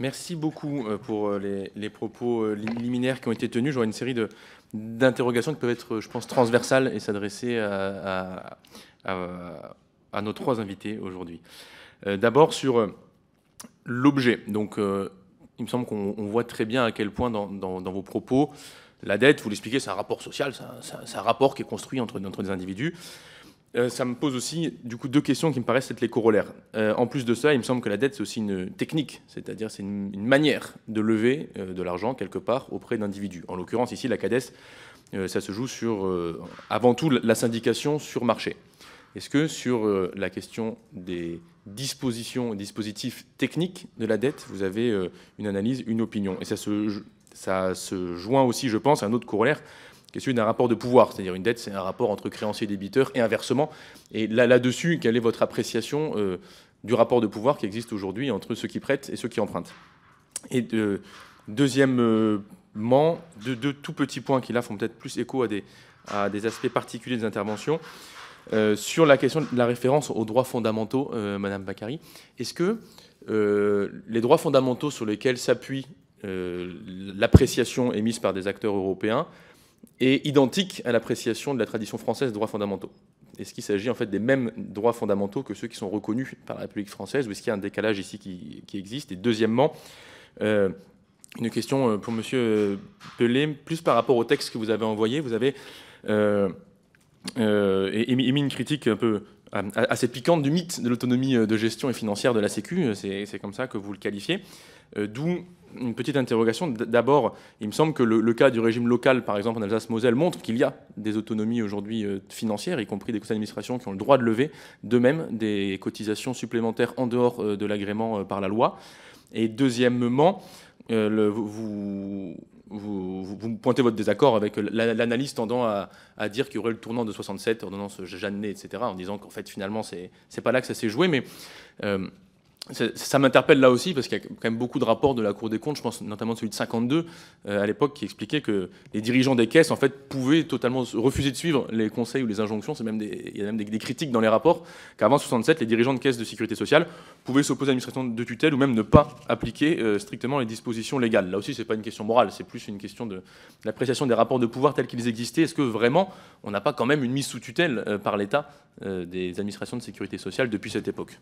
Merci beaucoup euh, pour euh, les, propos euh, liminaires qui ont été tenus. J'aurais une série d'interrogations qui peuvent être, je pense, transversales et s'adresser à, nos trois invités aujourd'hui. D'abord sur l'objet. Donc, il me semble qu'on voit très bien à quel point dans, vos propos, la dette, vous l'expliquez, c'est un rapport social, c'est un, rapport qui est construit entre, entre individus. Euh, ça me pose aussi du coup deux questions qui me paraissent être les corollaires. Euh, en plus de ça, il me semble que la dette c'est aussi une technique, c'est-à-dire c'est une, manière de lever euh, de l'argent quelque part auprès d'individus. En l'occurrence ici, la CADES, ça se joue sur avant tout la syndication sur marché. Est-ce que sur la question des dispositions, dispositifs techniques de la dette, vous avez une analyse, une opinion Et ça se, ça se joint aussi, je pense, à un autre corollaire Question d'un rapport de pouvoir, c'est-à-dire une dette, c'est un rapport entre créanciers et débiteur, et inversement. Et là-dessus, quelle est votre appréciation euh, du rapport de pouvoir qui existe aujourd'hui entre ceux qui prêtent et ceux qui empruntent Et euh, deuxièmement, deux, tout petits points qui là font peut-être plus écho à des, aspects particuliers des interventions. Euh, sur la question de la référence aux droits fondamentaux, Madame Bakary, est-ce que les droits fondamentaux sur lesquels s'appuie l'appréciation émise par des acteurs européens est identique à l'appréciation de la tradition française des droits fondamentaux Est-ce qu'il s'agit en fait des mêmes droits fondamentaux que ceux qui sont reconnus par la République française ou est-ce qu'il y a un décalage ici qui, existe Et deuxièmement, euh, une question euh, pour M. Pelé, plus par rapport au texte que vous avez envoyé. Vous avez euh, émis une critique un peu à, euh, cette piquante du mythe de l'autonomie euh, de gestion et financière de la Sécu, euh, c'est comme ça que vous le qualifiez. D'où une petite interrogation. D'abord, il me semble que le, cas du régime local, par exemple en Alsace-Moselle, montre qu'il y a des autonomies aujourd'hui financières, y compris des conseils d'administration qui ont le droit de lever de même des cotisations supplémentaires en dehors de l'agrément par la loi. Et deuxièmement, vous, vous, pointez votre désaccord avec l'analyse tendant à, dire qu'il y aurait le tournant de 67, ordonnance Jeannet, etc., en disant qu'en fait, finalement, c'est pas là que ça s'est joué. Mais euh, ça m'interpelle là aussi, parce qu'il y a quand même beaucoup de rapports de la Cour des comptes, je pense notamment celui de 52 euh, à l'époque, qui expliquait que les dirigeants des caisses, en fait, pouvaient totalement refuser de suivre les conseils ou les injonctions. C'est même il y a même des, critiques dans les rapports qu'avant 67, les dirigeants de caisses de sécurité sociale pouvaient s'opposer à l'administration de tutelle ou même ne pas appliquer euh, strictement les dispositions légales. Là aussi, ce n'est pas une question morale, c'est plus une question de l'appréciation des rapports de pouvoir tels qu'ils existaient. Est-ce que vraiment on n'a pas quand même une mise sous tutelle euh, par l'État des administrations de sécurité sociale depuis cette époque